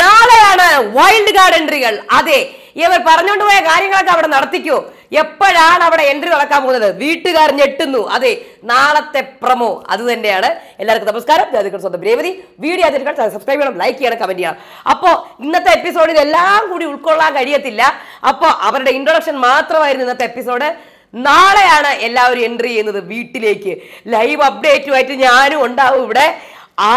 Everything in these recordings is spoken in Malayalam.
നാളെയാണ് വൈൽഡ് കാർഡ് എൻട്രികൾ അതെ ഇവർ പറഞ്ഞുകൊണ്ട് പോയ കാര്യങ്ങളൊക്കെ അവിടെ നടത്തിക്കോ എപ്പോഴാണ് അവിടെ എൻട്രി നടക്കാൻ പോകുന്നത് വീട്ടുകാർ ഞെട്ടുന്നു അതെ നാളത്തെ പ്രമോ അത് തന്നെയാണ് എല്ലാവർക്കും നമസ്കാരം ഞാൻ സ്വന്തം രേവതി വീഡിയോ അതിനേക്കാൾ സബ്സ്ക്രൈബ് ചെയ്യണം ലൈക്ക് ചെയ്യണം കമന്റ് ചെയ്യണം അപ്പോൾ ഇന്നത്തെ എപ്പിസോഡിൽ എല്ലാം കൂടി ഉൾക്കൊള്ളാൻ കഴിയത്തില്ല അപ്പോൾ അവരുടെ ഇൻട്രൊഡക്ഷൻ മാത്രമായിരുന്നു ഇന്നത്തെ എപ്പിസോഡ് നാളെയാണ് എല്ലാവരും എൻട്രി ചെയ്യുന്നത് വീട്ടിലേക്ക് ലൈവ് അപ്ഡേറ്റുമായിട്ട് ഞാനും ഉണ്ടാവും ഇവിടെ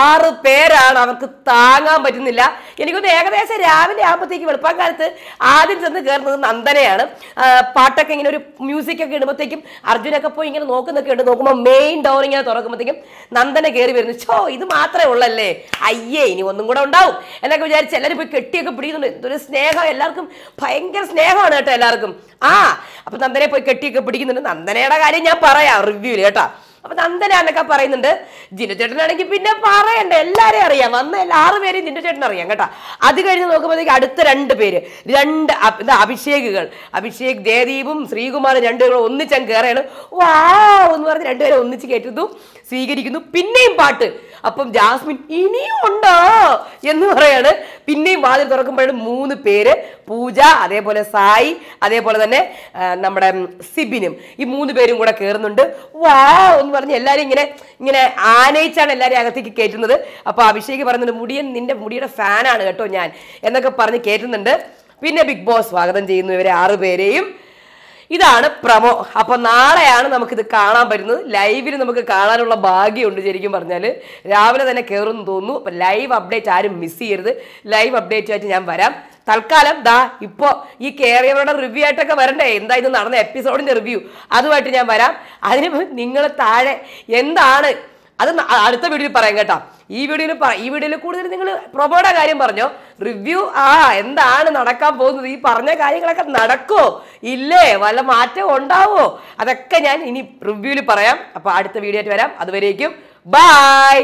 ആറ് പേരാണ് അവർക്ക് താങ്ങാൻ പറ്റുന്നില്ല എനിക്കൊന്ന് ഏകദേശം രാവിലെ ആകുമ്പോഴത്തേക്ക് കാലത്ത് ആദ്യം ചെന്ന് കയറുന്നത് നന്ദനയാണ് പാട്ടൊക്കെ ഇങ്ങനെ ഒരു മ്യൂസിക് ഒക്കെ ഇടുമ്പോഴത്തേക്കും അർജുനൊക്കെ പോയി ഇങ്ങനെ നോക്കുന്നൊക്കെ ഉണ്ട് നോക്കുമ്പോൾ മെയിൻ ഡോർ ഇങ്ങനെ തുറക്കുമ്പോഴത്തേക്കും നന്ദന കയറി വരുന്നു ചോ ഇത് മാത്രമേ ഉള്ളല്ലേ അയ്യേ ഇനി ഒന്നും കൂടെ ഉണ്ടാവും എന്നൊക്കെ വിചാരിച്ച് എല്ലാവരും പോയി കെട്ടിയൊക്കെ പിടിക്കുന്നുണ്ട് എന്തൊരു സ്നേഹം എല്ലാവർക്കും ഭയങ്കര സ്നേഹമാണ് കേട്ടോ എല്ലാവർക്കും ആ അപ്പൊ നന്ദനെ പോയി കെട്ടിയൊക്കെ പിടിക്കുന്നുണ്ട് നന്ദനയുടെ കാര്യം ഞാൻ പറയാം റിവ്യൂല് കേട്ടോ അപ്പൊ നന്ദനാന്നൊക്കെ പറയുന്നുണ്ട് ജിനു ചേട്ടനാണെങ്കിൽ പിന്നെ പറയണ്ട എല്ലാരെയും അറിയാം വന്ന എല്ലാ ആറ് പേരെയും ജിനു ചേട്ടൻ അറിയാം കേട്ടോ അത് കഴിഞ്ഞ് നോക്കുമ്പോഴത്തേക്ക് അടുത്ത രണ്ട് പേര് രണ്ട് എന്താ അഭിഷേകുകൾ അഭിഷേക് ജയദീപും ശ്രീകുമാറും രണ്ടുപേരും ഒന്നിച്ചും കയറുകയാണ് വാ എന്ന് പറഞ്ഞ് രണ്ടുപേരെ ഒന്നിച്ച് കേട്ടിരുന്നു സ്വീകരിക്കുന്നു പിന്നെയും പാട്ട് അപ്പം ജാസ്മിൻ ഇനിയും ഉണ്ടോ എന്ന് പറയാണ് പിന്നെയും വാതിൽ തുറക്കുമ്പോഴും മൂന്ന് പേര് പൂജ അതേപോലെ സായി അതേപോലെ തന്നെ നമ്മുടെ സിബിനും ഈ മൂന്ന് പേരും കൂടെ കയറുന്നുണ്ട് വാ എന്ന് പറഞ്ഞ് എല്ലാവരും ഇങ്ങനെ ഇങ്ങനെ ആനയിച്ചാണ് എല്ലാവരും അകത്തേക്ക് കയറ്റുന്നത് അപ്പോൾ അഭിഷേക് പറയുന്നുണ്ട് മുടിയൻ നിന്റെ മുടിയുടെ ഫാനാണ് കേട്ടോ ഞാൻ എന്നൊക്കെ പറഞ്ഞ് കയറ്റുന്നുണ്ട് പിന്നെ ബിഗ് ബോസ് സ്വാഗതം ചെയ്യുന്നു ഇവരെ ആറുപേരെയും ഇതാണ് പ്രമോ അപ്പോൾ നാളെയാണ് നമുക്കിത് കാണാൻ പറ്റുന്നത് ലൈവിൽ നമുക്ക് കാണാനുള്ള ഭാഗ്യമുണ്ട് ശരിക്കും പറഞ്ഞാൽ രാവിലെ തന്നെ കയറുമെന്ന് തോന്നുന്നു അപ്പൊ ലൈവ് അപ്ഡേറ്റ് ആരും മിസ് ചെയ്യരുത് ലൈവ് അപ്ഡേറ്റ് ആയിട്ട് ഞാൻ വരാം തൽക്കാലം ദാ ഇപ്പോൾ ഈ കയറിയവരുടെ റിവ്യൂ ആയിട്ടൊക്കെ വരണ്ടേ എന്താ ഇത് നടന്ന എപ്പിസോഡിൻ്റെ റിവ്യൂ അതുമായിട്ട് ഞാൻ വരാം അതിന് നിങ്ങൾ താഴെ എന്താണ് അത് അടുത്ത വീഡിയോയിൽ പറയാം കേട്ടോ ഈ വീഡിയോയിൽ ഈ വീഡിയോയിൽ കൂടുതൽ നിങ്ങൾ പ്രൊബോയുടെ കാര്യം പറഞ്ഞോ റിവ്യൂ ആ എന്താണ് നടക്കാൻ പോകുന്നത് ഈ പറഞ്ഞ കാര്യങ്ങളൊക്കെ നടക്കോ ഇല്ലേ വല്ല മാറ്റം ഉണ്ടാവോ അതൊക്കെ ഞാൻ ഇനി റിവ്യൂവിൽ പറയാം അപ്പോൾ അടുത്ത വീഡിയോ ആയിട്ട് വരാം അതുവരേക്കും ബൈ